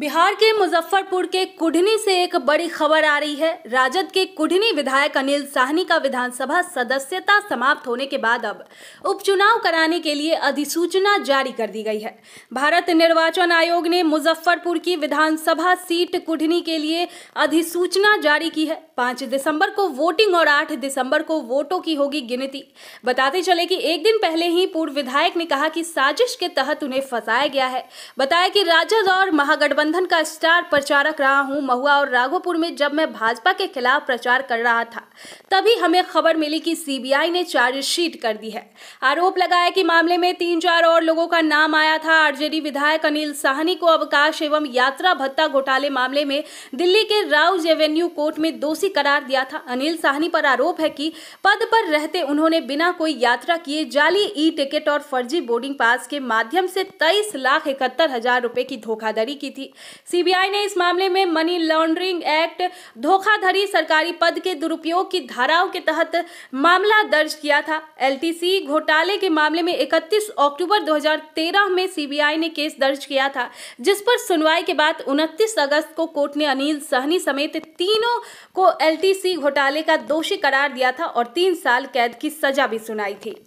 बिहार के मुजफ्फरपुर के कुढ़नी से एक बड़ी खबर आ रही है राजद के कुढ़नी विधायक अनिल साहनी का विधानसभा सदस्यता समाप्त होने के बाद अब उपचुनाव कराने के लिए अधिसूचना जारी कर दी गई है भारत निर्वाचन आयोग ने मुजफ्फरपुर की विधानसभा सीट कुढ़नी के लिए अधिसूचना जारी की है पांच दिसंबर को वोटिंग और आठ दिसंबर को वोटों की होगी गिनती बताते चले कि एक दिन पहले ही पूर्व विधायक ने कहा कि साजिश के तहत उन्हें फंसाया गया है बताया कि राजद और महागठबंधन गठबंधन का स्टार प्रचारक रहा हूं महुआ और राघोपुर में जब मैं भाजपा के खिलाफ प्रचार कर रहा था तभी हमें खबर मिली कि सीबीआई ने चार्जशीट कर दी है आरोप लगाया कि मामले में तीन चार और लोगों का नाम आया था आरजेडी विधायक अनिल साहनी को अवकाश एवं यात्रा भत्ता घोटाले मामले में दिल्ली के राउज एवेन्यू कोर्ट में दोषी करार दिया था अनिल साहनी पर आरोप है कि पद पर रहते उन्होंने बिना कोई यात्रा किए जाली ई टिकट और फर्जी बोर्डिंग पास के माध्यम से तेईस लाख इकहत्तर हजार रुपए की धोखाधड़ी की थी सीबीआई ने इस मामले में मनी लॉन्ड्रिंग एक्ट धोखाधड़ी सरकारी पद के दुरुपयोग की धाराओं के तहत मामला दर्ज किया था एलटीसी घोटाले के मामले में 31 अक्टूबर 2013 में सीबीआई ने केस दर्ज किया था जिस पर सुनवाई के बाद 29 अगस्त को कोर्ट ने अनिल सहनी समेत तीनों को एलटीसी घोटाले का दोषी करार दिया था और तीन साल कैद की सजा भी सुनाई थी